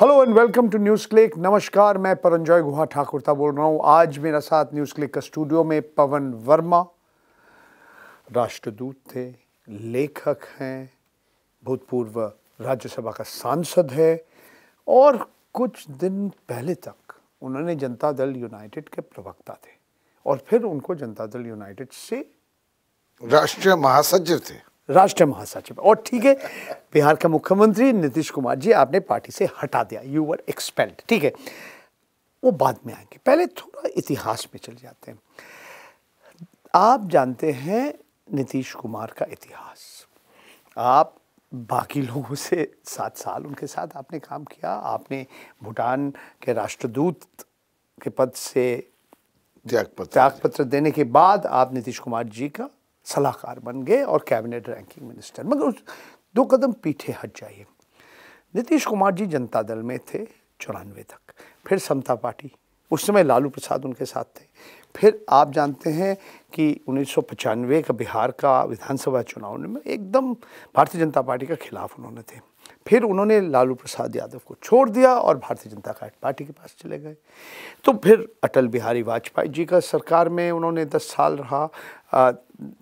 Hello and welcome to NewsClick नमस्कार मैं परंजॉय गुहा ठाकुरता बोल रहा हूँ आज मेरा साथ न्यूज़ क्लिक का स्टूडियो में पवन वर्मा राष्ट्रदूत थे लेखक हैं भूतपूर्व राज्यसभा का सांसद है और कुछ दिन पहले तक उन्होंने जनता दल यूनाइटेड के प्रवक्ता थे और फिर उनको जनता दल यूनाइटेड से राष्ट्रीय महासचिव थे राष्ट्रीय महासचिव और ठीक है बिहार का मुख्यमंत्री नीतीश कुमार जी आपने पार्टी से हटा दिया यू वर एक्सपेल्ड ठीक है वो बाद में आएंगे पहले थोड़ा इतिहास में चले जाते हैं आप जानते हैं नीतीश कुमार का इतिहास आप बाकी लोगों से सात साल उनके साथ आपने काम किया आपने भूटान के राष्ट्रदूत के पद से त्यागपत्र त्यागपत्र देने के बाद आप नीतीश कुमार जी का सलाहकार बन गए और कैबिनेट रैंकिंग मिनिस्टर मगर उस दो कदम पीछे हट जाइए नीतीश कुमार जी जनता दल में थे चौरानवे तक फिर समता पार्टी उस समय लालू प्रसाद उनके साथ थे फिर आप जानते हैं कि उन्नीस का बिहार का विधानसभा चुनाव में एकदम भारतीय जनता पार्टी के खिलाफ उन्होंने थे फिर उन्होंने लालू प्रसाद यादव को छोड़ दिया और भारतीय जनता पार्टी के पास चले गए तो फिर अटल बिहारी वाजपेयी जी का सरकार में उन्होंने दस साल रहा आ,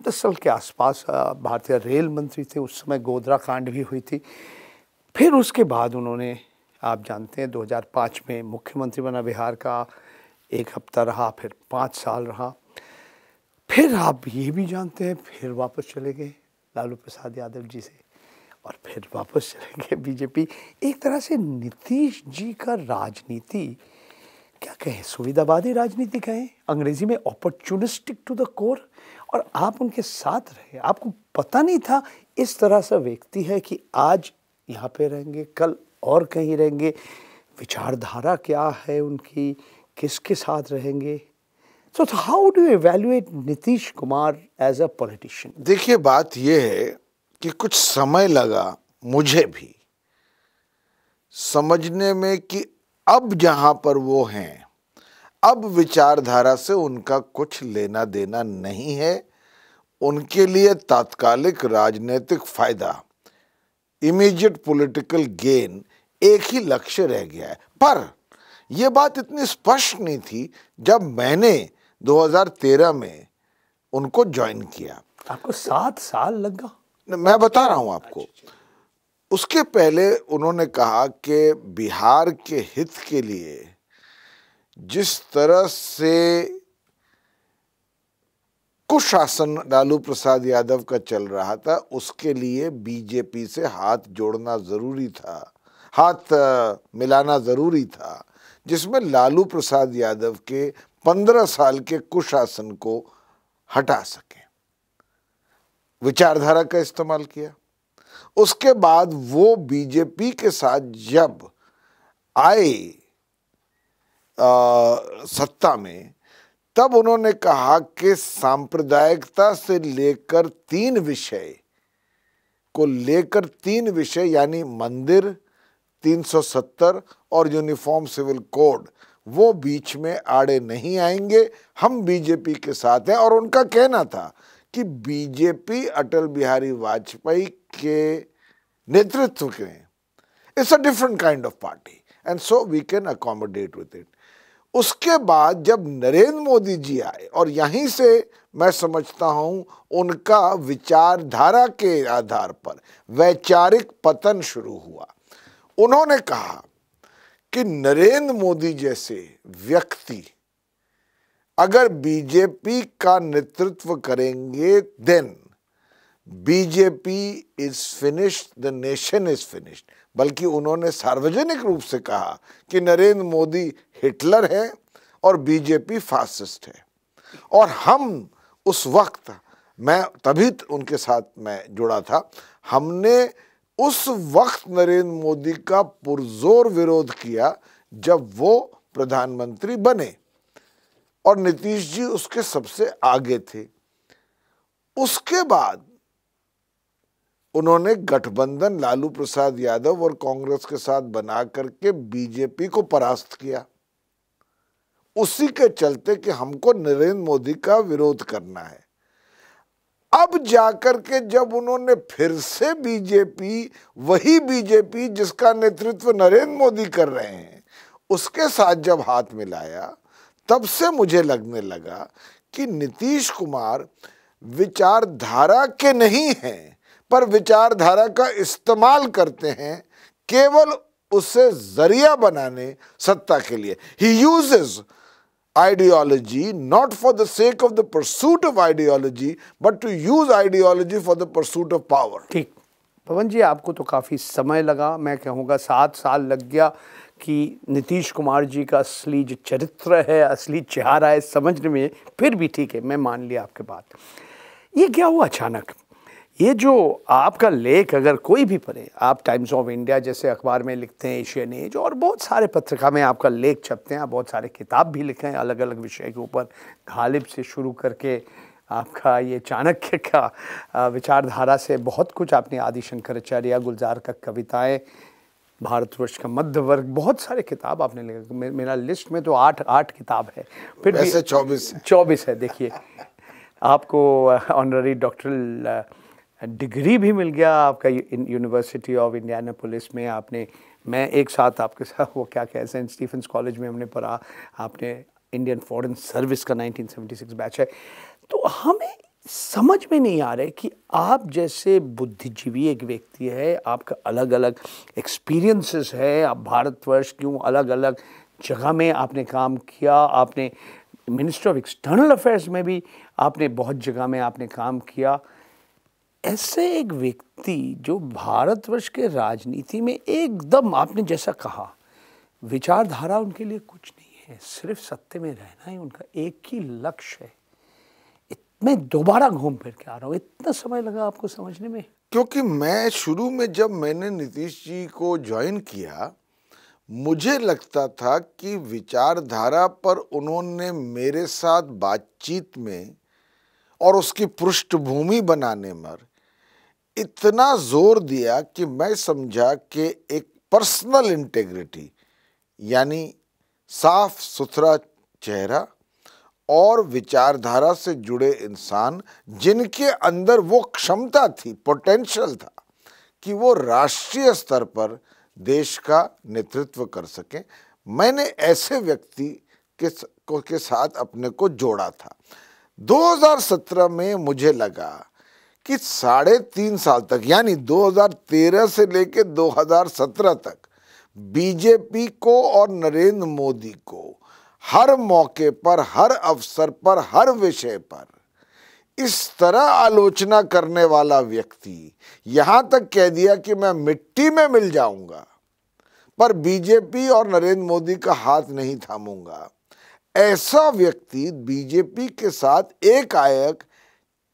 दस साल के आसपास भारतीय रेल मंत्री थे उस समय गोधरा कांड भी हुई थी फिर उसके बाद उन्होंने आप जानते हैं 2005 में मुख्यमंत्री बना बिहार का एक हफ्ता रहा फिर पाँच साल रहा फिर आप ये भी जानते हैं फिर वापस चले गए लालू प्रसाद यादव जी से और फिर वापस चलेंगे बीजेपी एक तरह से नीतीश जी का राजनीति क्या कहें सुविधावादी राजनीति कहें अंग्रेजी में अपॉर्चुनिस्टिक टू द कोर और आप उनके साथ रहे आपको पता नहीं था इस तरह से व्यक्ति है कि आज यहाँ पे रहेंगे कल और कहीं रहेंगे विचारधारा क्या है उनकी किसके साथ रहेंगे so how do evaluate Nitish Kumar as a politician देखिए बात यह है कि कुछ समय लगा मुझे भी समझने में कि अब जहाँ पर वो हैं अब विचारधारा से उनका कुछ लेना देना नहीं है उनके लिए तात्कालिक राजनीतिक फ़ायदा इमीडिएट पॉलिटिकल गेन एक ही लक्ष्य रह गया है पर यह बात इतनी स्पष्ट नहीं थी जब मैंने 2013 में उनको ज्वाइन किया आपको सात साल लगा मैं बता रहा हूं आपको उसके पहले उन्होंने कहा कि बिहार के हित के लिए जिस तरह से कुशासन लालू प्रसाद यादव का चल रहा था उसके लिए बीजेपी से हाथ जोड़ना ज़रूरी था हाथ मिलाना ज़रूरी था जिसमें लालू प्रसाद यादव के पंद्रह साल के कुशासन को हटा सकें विचारधारा का इस्तेमाल किया उसके बाद वो बीजेपी के साथ जब आए आ, सत्ता में तब उन्होंने कहा कि सांप्रदायिकता से लेकर तीन विषय को लेकर तीन विषय यानी मंदिर 370 और यूनिफॉर्म सिविल कोड वो बीच में आड़े नहीं आएंगे हम बीजेपी के साथ हैं और उनका कहना था कि बीजेपी अटल बिहारी वाजपेयी के नेतृत्व के it's a different kind of party and so we can accommodate with it उसके बाद जब नरेंद्र मोदी जी आए और यहीं से मैं समझता हूं उनका विचारधारा के आधार पर वैचारिक पतन शुरू हुआ उन्होंने कहा कि नरेंद्र मोदी जैसे व्यक्ति अगर बीजेपी का नेतृत्व करेंगे then BJP is finished the nation is finished बल्कि उन्होंने सार्वजनिक रूप से कहा कि नरेंद्र मोदी हिटलर है और बीजेपी फासिस्ट है और हम उस वक्त मैं तभी उनके साथ मैं जुड़ा था हमने उस वक्त नरेंद्र मोदी का पुरजोर विरोध किया जब वो प्रधानमंत्री बने और नीतीश जी उसके सबसे आगे थे उसके बाद उन्होंने गठबंधन लालू प्रसाद यादव और कांग्रेस के साथ बना करके बीजेपी को परास्त किया उसी के चलते कि हमको नरेंद्र मोदी का विरोध करना है अब जाकर के जब उन्होंने फिर से बीजेपी वही बीजेपी जिसका नेतृत्व नरेंद्र मोदी कर रहे हैं उसके साथ जब हाथ मिलाया तब से मुझे लगने लगा कि नीतीश कुमार विचारधारा के नहीं हैं पर विचारधारा का इस्तेमाल करते हैं केवल उससे जरिया बनाने सत्ता के लिए ही uses ideology not for the sake of the pursuit of ideology but to use ideology for the pursuit of power ठीक पवन जी आपको तो काफ़ी समय लगा मैं कहूँगा सात साल लग गया कि नीतीश कुमार जी का असली जो चरित्र है असली चेहरा है समझने में फिर भी ठीक है मैं मान लिया आपके बात ये क्या हुआ अचानक ये जो आपका लेख अगर कोई भी पढ़े आप टाइम्स ऑफ इंडिया जैसे अखबार में लिखते हैं एशियन एज और बहुत सारे पत्रिका में आपका लेख छपते हैं आप बहुत सारे किताब भी लिखे हैं अलग अलग विषय के ऊपर गालिब से शुरू करके आपका ये चाणक्य का विचारधारा से बहुत कुछ आपने आदिशंकराचार्य गुलजार का कविताएं भारतवर्ष का मध्य वर्ग बहुत सारे किताब आपने लिखा मे, मेरा लिस्ट में तो आठ आठ किताब है फिर वैसे चौबीस चौबीस है, है देखिए आपको ऑनररी डॉक्टरल डिग्री भी मिल गया आपका यूनिवर्सिटी ऑफ इंडियाना पुलिस में आपने मैं एक साथ आपके साथ वो क्या कह सेंट स्टीफेंस कॉलेज में हमने पढ़ा आपने इंडियन फॉरेन सर्विस का 1976 बैच है तो हमें समझ में नहीं आ रहे कि आप जैसे बुद्धिजीवी एक व्यक्ति है आपका अलग अलग एक्सपीरियंसेस है आप भारतवर्ष क्यों अलग अलग जगह में आपने काम किया आपने मिनिस्टर ऑफ एक्सटर्नल अफेयर्स में भी आपने बहुत जगह में आपने काम किया ऐसे एक व्यक्ति जो भारतवर्ष के राजनीति में एकदम आपने जैसा कहा विचारधारा उनके लिए कुछ नहीं है सिर्फ सत्य में रहना ही उनका एक ही लक्ष्य है मैं दोबारा घूम फिर के आ रहा हूँ इतना समय लगा आपको समझने में क्योंकि मैं शुरू में जब मैंने नीतीश जी को ज्वाइन किया मुझे लगता था कि विचारधारा पर उन्होंने मेरे साथ बातचीत में और उसकी पृष्ठभूमि बनाने पर इतना जोर दिया कि मैं समझा कि एक पर्सनल इंटेग्रिटी यानी साफ सुथरा चेहरा और विचारधारा से जुड़े इंसान जिनके अंदर वो क्षमता थी पोटेंशियल था कि वो राष्ट्रीय स्तर पर देश का नेतृत्व कर सकें मैंने ऐसे व्यक्ति के को के साथ अपने को जोड़ा था 2017 में मुझे लगा कि साढ़े तीन साल तक यानी 2013 से लेकर 2017 तक बीजेपी को और नरेंद्र मोदी को हर मौके पर हर अवसर पर हर विषय पर इस तरह आलोचना करने वाला व्यक्ति यहां तक कह दिया कि मैं मिट्टी में मिल जाऊंगा पर बीजेपी और नरेंद्र मोदी का हाथ नहीं थामूंगा ऐसा व्यक्ति बीजेपी के साथ एक आयक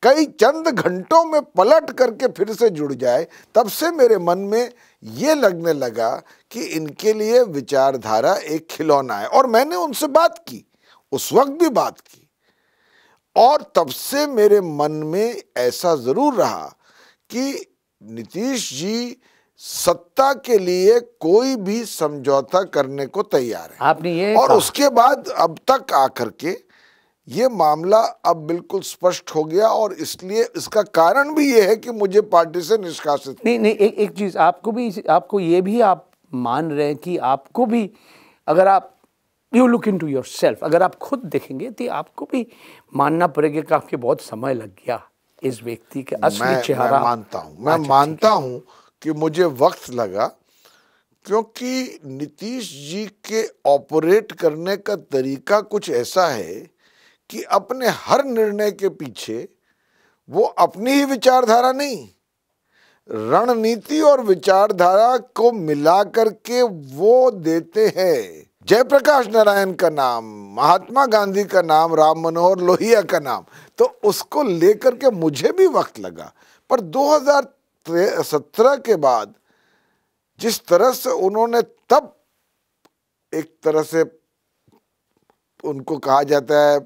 कई चंद घंटों में पलट करके फिर से जुड़ जाए तब से मेरे मन में ये लगने लगा कि इनके लिए विचारधारा एक खिलौना है और मैंने उनसे बात की उस वक्त भी बात की और तब से मेरे मन में ऐसा ज़रूर रहा कि नीतीश जी सत्ता के लिए कोई भी समझौता करने को तैयार है आपने ये और उसके बाद अब तक आकर के ये मामला अब बिल्कुल स्पष्ट हो गया और इसलिए इसका कारण भी ये है कि मुझे पार्टी से निष्कासित नहीं नहीं एक एक चीज़ आपको भी आपको ये भी आप मान रहे हैं कि आपको भी अगर आप you look into yourself अगर आप खुद देखेंगे तो आपको भी मानना पड़ेगा कि आपके बहुत समय लग गया इस व्यक्ति के असली चेहरा मैं मानता हूँ मैं अच्छा, मानता हूँ कि मुझे वक्त लगा क्योंकि नीतीश जी के ऑपरेट करने का तरीका कुछ ऐसा है कि अपने हर निर्णय के पीछे वो अपनी ही विचारधारा नहीं रणनीति और विचारधारा को मिला करके वो देते हैं जयप्रकाश नारायण का नाम महात्मा गांधी का नाम राम मनोहर लोहिया का नाम तो उसको लेकर के मुझे भी वक्त लगा पर 2017 के बाद जिस तरह से उन्होंने तब एक तरह से उनको कहा जाता है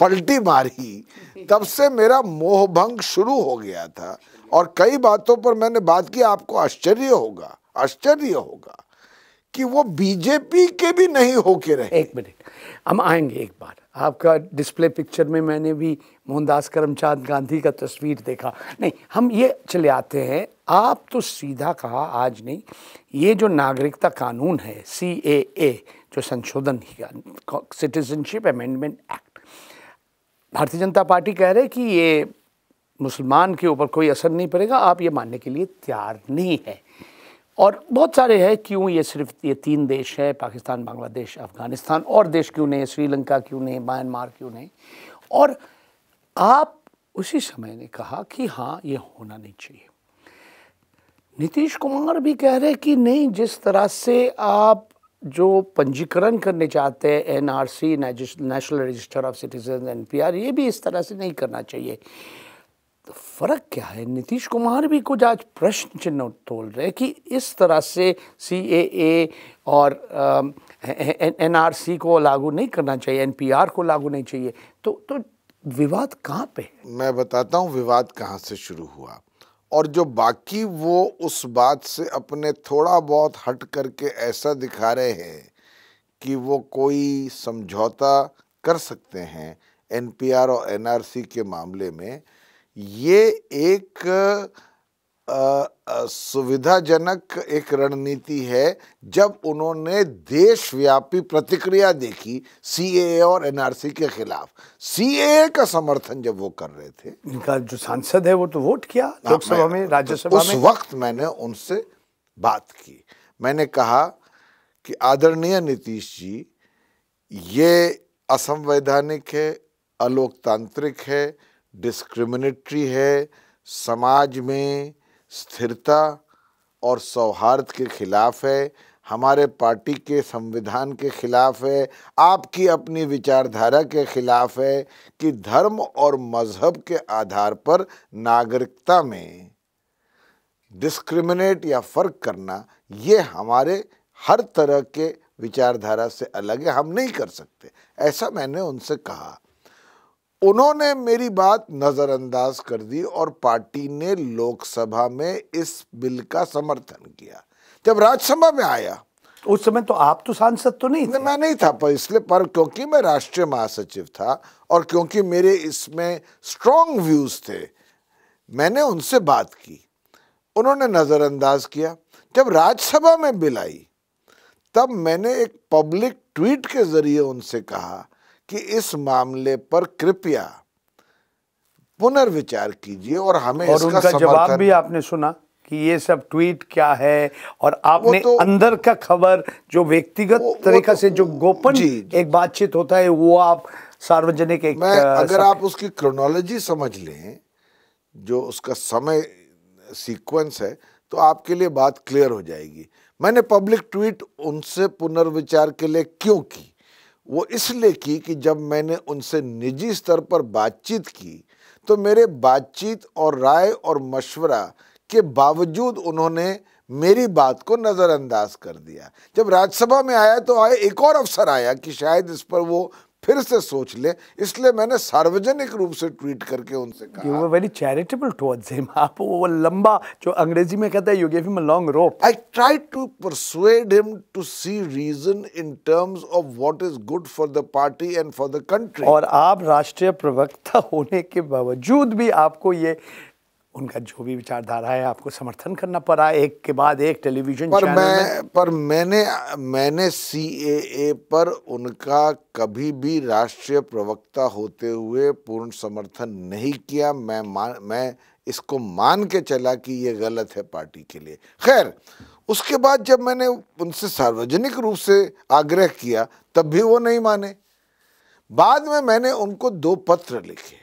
पलटी मारी तब से मेरा मोह भंग शुरू हो गया था और कई बातों पर मैंने बात की आपको आश्चर्य होगा आश्चर्य होगा कि वो बीजेपी के भी नहीं होके रहे एक मिनट हम आएंगे एक बार आपका डिस्प्ले पिक्चर में मैंने भी मोहनदास करमचांद गांधी का तस्वीर देखा नहीं हम ये चले आते हैं आप तो सीधा कहा आज नहीं ये जो नागरिकता कानून है सी ए ए जो संशोधन सिटीजनशिप अमेंडमेंट एक्ट भारतीय जनता पार्टी कह रहे कि ये मुसलमान के ऊपर कोई असर नहीं पड़ेगा आप ये मानने के लिए तैयार नहीं है और बहुत सारे हैं क्यों ये सिर्फ ये तीन देश है पाकिस्तान बांग्लादेश अफ़गानिस्तान और देश क्यों नहीं श्रीलंका क्यों नहीं म्यांमार क्यों नहीं और आप उसी समय ने कहा कि हाँ ये होना नहीं चाहिए नीतीश कुमार भी कह रहे कि नहीं जिस तरह से आप जो पंजीकरण करने चाहते हैं N R C national register of citizen N P R ये भी इस तरह से नहीं करना चाहिए तो फ़र्क क्या है नीतीश कुमार भी कुछ आज प्रश्न चिन्ह तोल रहे हैं कि इस तरह से सी ए ए और एन आर सी को लागू नहीं करना चाहिए एन पी आर को लागू नहीं चाहिए तो तो विवाद कहाँ पे मैं बताता हूँ विवाद कहाँ से शुरू हुआ और जो बाकी वो उस बात से अपने थोड़ा बहुत हट करके ऐसा दिखा रहे हैं कि वो कोई समझौता कर सकते हैं एनपीआर और एनआरसी के मामले में ये एक सुविधाजनक एक रणनीति है जब उन्होंने देशव्यापी प्रतिक्रिया देखी ए और एनआरसी के खिलाफ ए का समर्थन जब वो कर रहे थे इनका जो सांसद है वो तो वोट किया हाँ, लोकसभा में तो राज्यसभा उस में। वक्त मैंने उनसे बात की मैंने कहा कि आदरणीय नीतीश जी ये असंवैधानिक है अलोकतांत्रिक है डिस्क्रिमिनेटरी है समाज में स्थिरता और सौहार्द के खिलाफ है हमारे पार्टी के संविधान के खिलाफ है आपकी अपनी विचारधारा के खिलाफ है कि धर्म और मजहब के आधार पर नागरिकता में डिस्क्रिमिनेट या फ़र्क करना ये हमारे हर तरह के विचारधारा से अलग है हम नहीं कर सकते ऐसा मैंने उनसे कहा उन्होंने मेरी बात नज़रअंदाज कर दी और पार्टी ने लोकसभा में इस बिल का समर्थन किया जब राज्यसभा में आया उस समय तो आप तो सांसद तो नहीं थे। मैं नहीं था पर इसलिए पर क्योंकि मैं राष्ट्रीय महासचिव था और क्योंकि मेरे इसमें स्ट्रॉन्ग व्यूज थे मैंने उनसे बात की उन्होंने नज़रअंदाज किया जब राज्यसभा में बिल आई तब मैंने एक पब्लिक ट्वीट के ज़रिए उनसे कहा कि इस मामले पर कृपया पुनर्विचार कीजिए और हमें और इसका उनका जवाब भी आपने सुना कि ये सब ट्वीट क्या है और आपने तो, अंदर का खबर जो व्यक्तिगत तरीका तो, से जो गोपन जी, जी, एक बातचीत होता है वो आप सार्वजनिक एक मैं अगर आप उसकी क्रोनोलॉजी समझ लें जो उसका समय सीक्वेंस है तो आपके लिए बात क्लियर हो जाएगी मैंने पब्लिक ट्वीट उनसे पुनर्विचार के लिए क्यों की वो इसलिए की कि जब मैंने उनसे निजी स्तर पर बातचीत की तो मेरे बातचीत और राय और मशवरा के बावजूद उन्होंने मेरी बात को नज़रअंदाज कर दिया जब राज्यसभा में आया तो आए एक और अफसर आया कि शायद इस पर वो फिर से सोच ले इसलिए मैंने सार्वजनिक रूप से ट्वीट करके उनसे कहा वेरी चैरिटेबल टुवर्ड्स हिम आप वो लंबा जो अंग्रेजी में कहता है you give him a long rope I try to persuade him to see reason in terms of what is good for the party and for the country और आप राष्ट्रीय प्रवक्ता होने के बावजूद भी आपको ये उनका जो भी विचारधारा है आपको समर्थन करना पड़ा एक के बाद एक टेलीविजन पर मैं में। पर मैंने मैंने सीएए पर उनका कभी भी राष्ट्रीय प्रवक्ता होते हुए पूर्ण समर्थन नहीं किया मैं मान मैं इसको मान के चला कि ये गलत है पार्टी के लिए खैर उसके बाद जब मैंने उनसे सार्वजनिक रूप से आग्रह किया तब भी वो नहीं माने बाद में मैंने उनको दो पत्र लिखे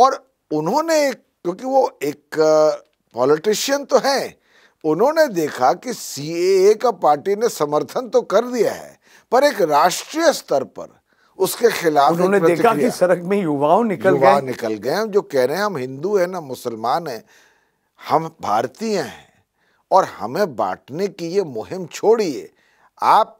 और उन्होंने एक क्योंकि वो एक पॉलिटिशियन तो है उन्होंने देखा कि सी का पार्टी ने समर्थन तो कर दिया है पर एक राष्ट्रीय स्तर पर उसके खिलाफ उन्होंने देखा कि सड़क में युवाओं निकल युवा गए निकल गए जो कह रहे हैं हम हिंदू हैं ना मुसलमान हैं हम भारतीय हैं और हमें बांटने की ये मुहिम छोड़िए आप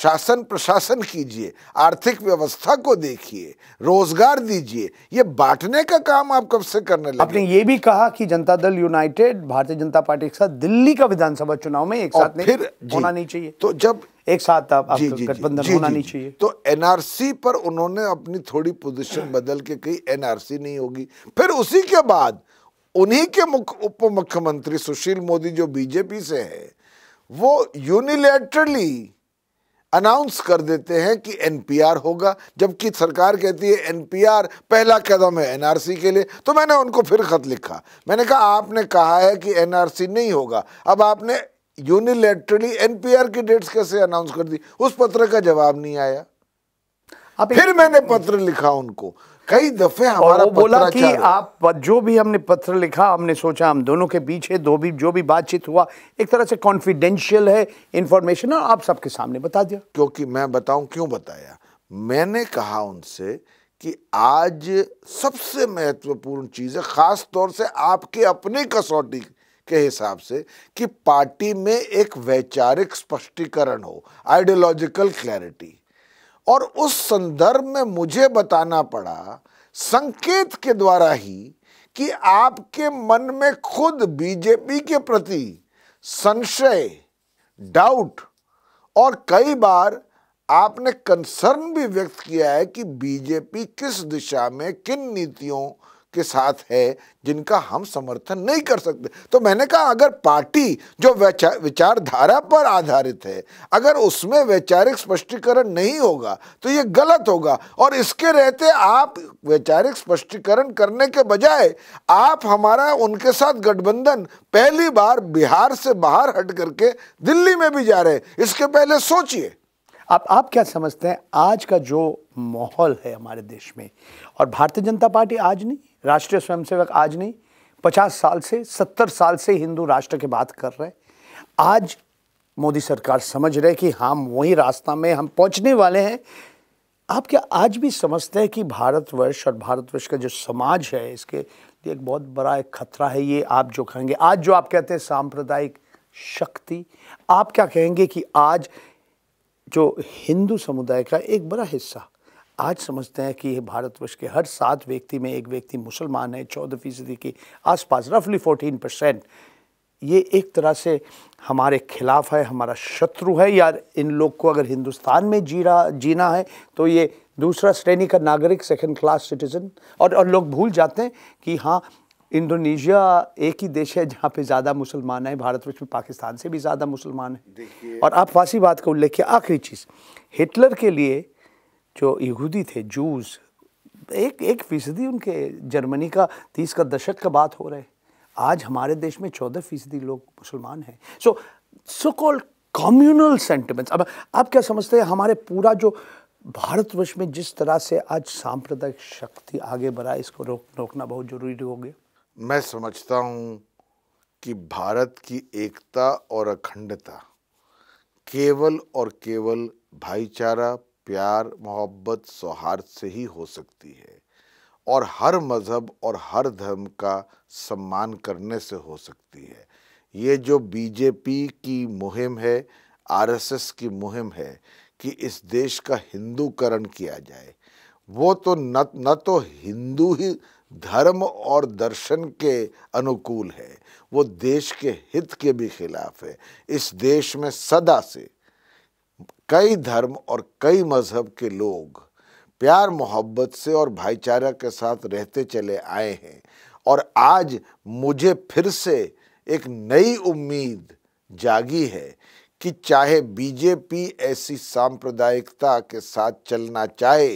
शासन प्रशासन कीजिए आर्थिक व्यवस्था को देखिए रोजगार दीजिए ये बांटने का काम आप कब से करने लगे आपने ये भी कहा कि जनता दल यूनाइटेड भारतीय जनता पार्टी के साथ दिल्ली का विधानसभा चुनाव में एक साथ फिर होना नहीं चाहिए तो जब एक साथ आप, जी, जी, गठबंधन जी, होना जी, नहीं चाहिए तो एनआरसी पर उन्होंने अपनी थोड़ी पोजिशन बदल के कही एनआरसी नहीं होगी फिर उसी के बाद उन्हीं के मुख्य उप मुख्यमंत्री सुशील मोदी जो बीजेपी से है वो यूनिलेटरली अनाउंस कर देते हैं कि एनपीआर होगा जबकि सरकार कहती है एनपीआर पहला कदम है एनआरसी के लिए तो मैंने उनको फिर खत लिखा मैंने कहा आपने कहा है कि एनआरसी नहीं होगा अब आपने यूनिलेटरली एनपीआर की डेट्स कैसे अनाउंस कर दी उस पत्र का जवाब नहीं आया फिर मैंने पत्र लिखा उनको कई दफे हमारा वो बोला कि आप जो भी हमने पत्र लिखा हमने सोचा हम दोनों के बीच है दो भी जो भी बातचीत हुआ एक तरह से कॉन्फिडेंशियल है इन्फॉर्मेशन और हाँ, आप सबके सामने बता दिया क्योंकि मैं बताऊं क्यों बताया मैंने कहा उनसे कि आज सबसे महत्वपूर्ण चीज़ है ख़ास तौर से आपके अपने कसौटी के हिसाब से कि पार्टी में एक वैचारिक स्पष्टीकरण हो आइडियोलॉजिकल क्लैरिटी और उस संदर्भ में मुझे बताना पड़ा संकेत के द्वारा ही कि आपके मन में खुद बीजेपी के प्रति संशय डाउट और कई बार आपने कंसर्न भी व्यक्त किया है कि बीजेपी किस दिशा में किन नीतियों के साथ है जिनका हम समर्थन नहीं कर सकते तो मैंने कहा अगर पार्टी जो विचारधारा पर आधारित है अगर उसमें वैचारिक स्पष्टीकरण नहीं होगा तो ये गलत होगा और इसके रहते आप वैचारिक स्पष्टीकरण करने के बजाय आप हमारा उनके साथ गठबंधन पहली बार बिहार से बाहर हट करके दिल्ली में भी जा रहे हैं इसके पहले सोचिए आप आप क्या समझते हैं आज का जो माहौल है हमारे देश में और भारतीय जनता पार्टी आज नहीं राष्ट्रीय स्वयंसेवक आज नहीं पचास साल से सत्तर साल से हिंदू राष्ट्र की बात कर रहे आज मोदी सरकार समझ रहे कि हम वही रास्ता में हम पहुंचने वाले हैं आप क्या आज भी समझते हैं कि भारतवर्ष और भारतवर्ष का जो समाज है इसके लिए एक बहुत बड़ा एक खतरा है ये आप जो कहेंगे आज जो आप कहते हैं सांप्रदायिक शक्ति आप क्या कहेंगे कि आज जो हिंदू समुदाय का एक बड़ा हिस्सा आज समझते हैं कि भारतवर्ष के हर सात व्यक्ति में एक व्यक्ति मुसलमान है चौदह फीसदी के आसपास रफली फोर्टीन परसेंट ये एक तरह से हमारे खिलाफ है हमारा शत्रु है या इन लोग को अगर हिंदुस्तान में रहा जीना है तो ये दूसरा श्रेणी का नागरिक सेकंड क्लास सिटीज़न और और लोग भूल जाते हैं कि हाँ इंडोनेशिया एक ही देश है जहाँ पे ज़्यादा मुसलमान हैं भारतवर्ष में पाकिस्तान से भी ज़्यादा मुसलमान हैं और आप फांसी बात का उल्लेख किया आखिरी चीज़ हिटलर के लिए जो यहूदी थे जूस एक एक फीसदी उनके जर्मनी का तीस का दशक का बात हो रहा है आज हमारे देश में चौदह फीसदी लोग मुसलमान हैं so so called communal sentiments अब आप क्या समझते हैं हमारे पूरा जो भारतवर्ष में जिस तरह से आज सांप्रदायिक शक्ति आगे बढ़ा इसको रोक रोकना बहुत जरूरी हो गया मैं समझता हूँ कि भारत की एकता और अखंडता केवल और केवल भाईचारा प्यार मोहब्बत सौहार्द से ही हो सकती है और हर मज़हब और हर धर्म का सम्मान करने से हो सकती है ये जो बीजेपी की मुहिम है आरएसएस की मुहिम है कि इस देश का हिंदूकरण किया जाए वो तो न न तो हिंदू ही धर्म और दर्शन के अनुकूल है वो देश के हित के भी खिलाफ है इस देश में सदा से कई धर्म और कई मजहब के लोग प्यार मोहब्बत से और भाईचारा के साथ रहते चले आए हैं और आज मुझे फिर से एक नई उम्मीद जागी है कि चाहे बीजेपी ऐसी सांप्रदायिकता के साथ चलना चाहे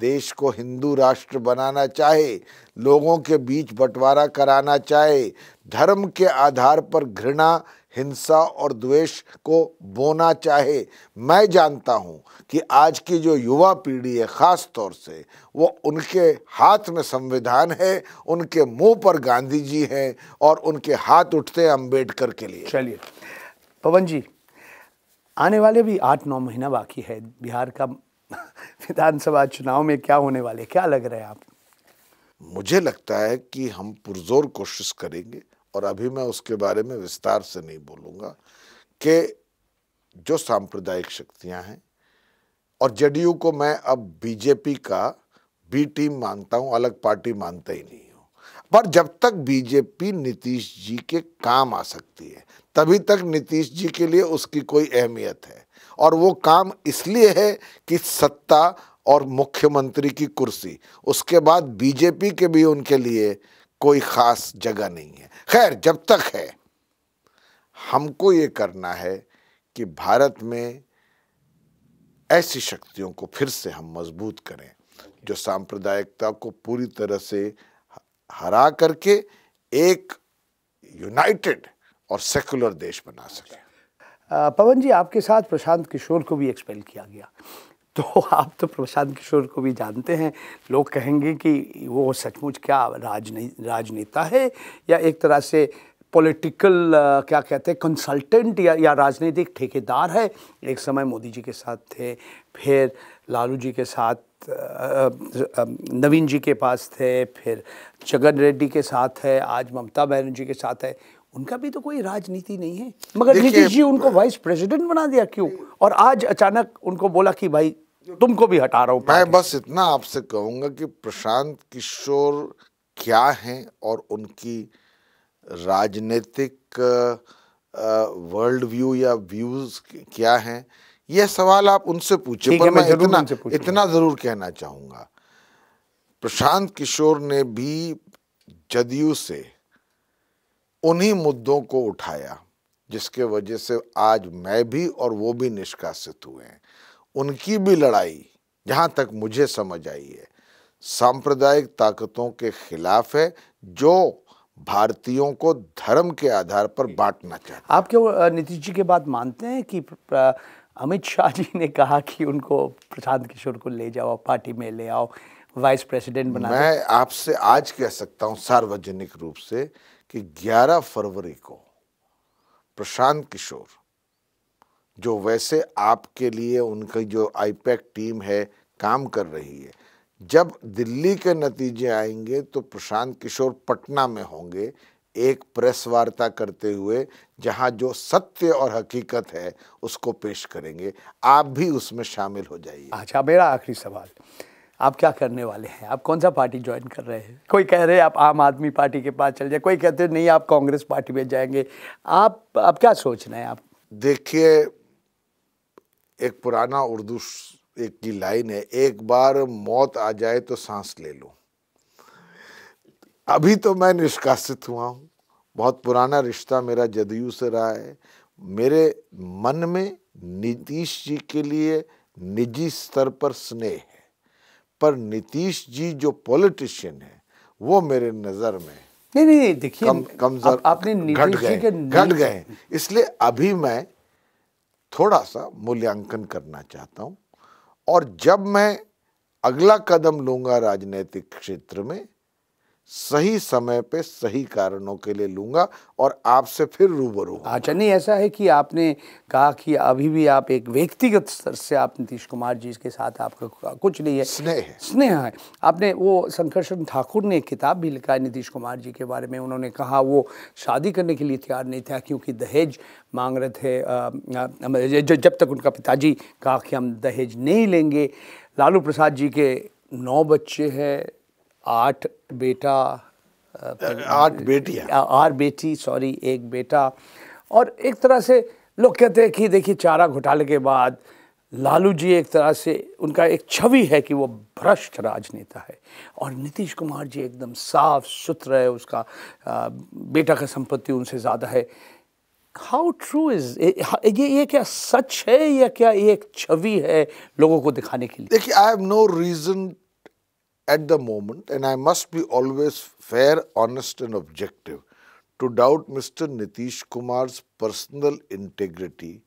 देश को हिंदू राष्ट्र बनाना चाहे लोगों के बीच बंटवारा कराना चाहे धर्म के आधार पर घृणा हिंसा और द्वेष को बोना चाहे मैं जानता हूं कि आज की जो युवा पीढ़ी है ख़ास तौर से वो उनके हाथ में संविधान है उनके मुंह पर गांधी जी हैं और उनके हाथ उठते हैं अम्बेडकर के लिए चलिए पवन जी आने वाले भी आठ नौ महीना बाकी है बिहार का विधानसभा चुनाव में क्या होने वाले क्या लग रहा है आप मुझे लगता है कि हम पुरजोर कोशिश करेंगे और अभी मैं उसके बारे में विस्तार से नहीं बोलूँगा कि जो सांप्रदायिक शक्तियाँ हैं और जेडीयू को मैं अब बीजेपी का बी टीम मानता हूँ अलग पार्टी मानता ही नहीं हूँ पर जब तक बीजेपी नीतीश जी के काम आ सकती है तभी तक नीतीश जी के लिए उसकी कोई अहमियत है और वो काम इसलिए है कि सत्ता और मुख्यमंत्री की कुर्सी उसके बाद बीजेपी के भी उनके लिए कोई ख़ास जगह नहीं है खैर जब तक है हमको ये करना है कि भारत में ऐसी शक्तियों को फिर से हम मजबूत करें जो सांप्रदायिकता को पूरी तरह से हरा करके एक यूनाइटेड और सेकुलर देश बना सके पवन जी आपके साथ प्रशांत किशोर को भी एक्सपेल किया गया तो आप तो प्रशांत किशोर को भी जानते हैं लोग कहेंगे कि वो सचमुच क्या राजनेता है या एक तरह से पॉलिटिकल क्या कहते हैं कंसल्टेंट या, या राजनीतिक ठेकेदार है एक समय मोदी जी के साथ थे फिर लालू जी के साथ नवीन जी के पास थे फिर जगन रेड्डी के साथ है आज ममता बनर्जी के साथ है उनका भी तो कोई राजनीति नहीं है मगर नीतीश जी उनको वाइस प्रेसिडेंट बना दिया क्यों और आज अचानक उनको बोला कि भाई तुमको भी हटा रहा हूँ मैं बस इतना आपसे कहूँगा कि प्रशांत किशोर क्या हैं और उनकी राजनीतिक वर्ल्ड व्यू या व्यूज क्या हैं यह सवाल आप उनसे पूछे पर मैं इतना इतना ज़रूर कहना चाहूंगा प्रशांत किशोर ने भी जदयू से उन्हीं मुद्दों को उठाया जिसके वजह से आज मैं भी और वो भी निष्कासित हुए हैं उनकी भी लड़ाई जहाँ तक मुझे समझ आई है सांप्रदायिक ताकतों के खिलाफ है जो भारतीयों को धर्म के आधार पर बांटना चाहिए आप क्यों नीतीश जी के बात मानते हैं कि अमित शाह जी ने कहा कि उनको प्रशांत किशोर को ले जाओ पार्टी में ले आओ वाइस प्रेसिडेंट बना मैं आपसे आज कह सकता हूँ सार्वजनिक रूप से कि 11 फरवरी को प्रशांत किशोर जो वैसे आपके लिए उनकी जो आईपैक टीम है काम कर रही है जब दिल्ली के नतीजे आएंगे तो प्रशांत किशोर पटना में होंगे एक प्रेस वार्ता करते हुए जहां जो सत्य और हकीकत है उसको पेश करेंगे आप भी उसमें शामिल हो जाइए अच्छा मेरा आखिरी सवाल आप क्या करने वाले हैं आप कौन सा पार्टी ज्वाइन कर रहे हैं कोई कह रहे हैं आप आम आदमी पार्टी के पास चल जाए कोई कहते नहीं आप कांग्रेस पार्टी में जाएंगे आप आप क्या सोच रहे हैं आप देखिए एक पुराना उर्दू एक की लाइन है एक बार मौत आ जाए तो सांस ले लो अभी तो मैं निष्कासित हुआ हूँ बहुत पुराना रिश्ता मेरा जदयू से रहा है मेरे मन में नीतीश जी के लिए निजी स्तर पर स्नेह पर नीतीश जी जो पॉलिटिशियन है वो मेरे नज़र में नहीं नहीं देखिए कम, कमजोर आप, आपने घट गए घट गए इसलिए अभी मैं थोड़ा सा मूल्यांकन करना चाहता हूं और जब मैं अगला कदम लूंगा राजनीतिक क्षेत्र में सही समय पे सही कारणों के लिए लूँगा और आपसे फिर रूबरू अच्छा नहीं ऐसा है कि आपने कहा कि अभी भी आप एक व्यक्तिगत स्तर से आप नीतीश कुमार जी के साथ आपका कुछ नहीं है स्नेह है स्नेह है आपने वो शंकरषण ठाकुर ने एक किताब भी लिखा है नीतीश कुमार जी के बारे में उन्होंने कहा वो शादी करने के लिए तैयार नहीं था क्योंकि दहेज मांग रहे थे जब तक उनका पिताजी कहा कि हम दहेज नहीं लेंगे लालू प्रसाद जी के नौ बच्चे हैं आठ बेटा आठ बेटी आठ बेटी सॉरी एक बेटा और एक तरह से लोग कहते हैं कि देखिए चारा घोटाले के बाद लालू जी एक तरह से उनका एक छवि है कि वो भ्रष्ट राजनेता है और नीतीश कुमार जी एकदम साफ सुथरा है उसका बेटा का संपत्ति उनसे ज़्यादा है हाउ ट्रू इज ये ये क्या सच है या क्या ये एक छवि है लोगों को दिखाने के लिए देखिए I have no reason at the moment, and I must be always fair, honest, and objective, to doubt Mr. Nitish Kumar's personal integrity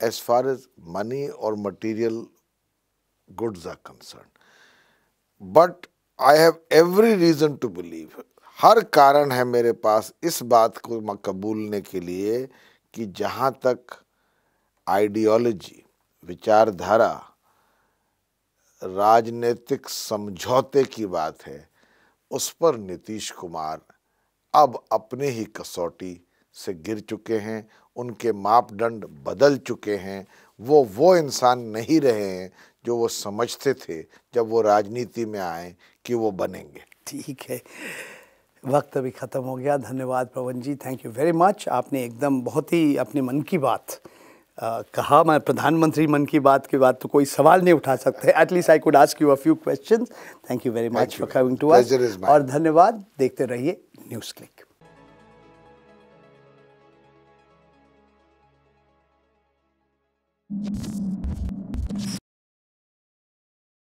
as far as money or material goods are concerned. But I have every reason to believe, हर कारण है मेरे पास इस बात को कबूलने के लिए कि जहाँ तक आइडियोलॉजी विचारधारा राजनीतिक समझौते की बात है उस पर नीतीश कुमार अब अपने ही कसौटी से गिर चुके हैं उनके मापदंड बदल चुके हैं वो वो इंसान नहीं रहे हैं जो वो समझते थे जब वो राजनीति में आए कि वो बनेंगे ठीक है वक्त अभी ख़त्म हो गया धन्यवाद Pawan ji thank you very much आपने एकदम बहुत ही अपने मन की बात कहा मैं प्रधानमंत्री मन की बात के बाद तो कोई सवाल नहीं उठा सकते at least I could ask you a few question thank you very much for coming to us और धन्यवाद देखते रहिए न्यूज़ क्लिक Thank you.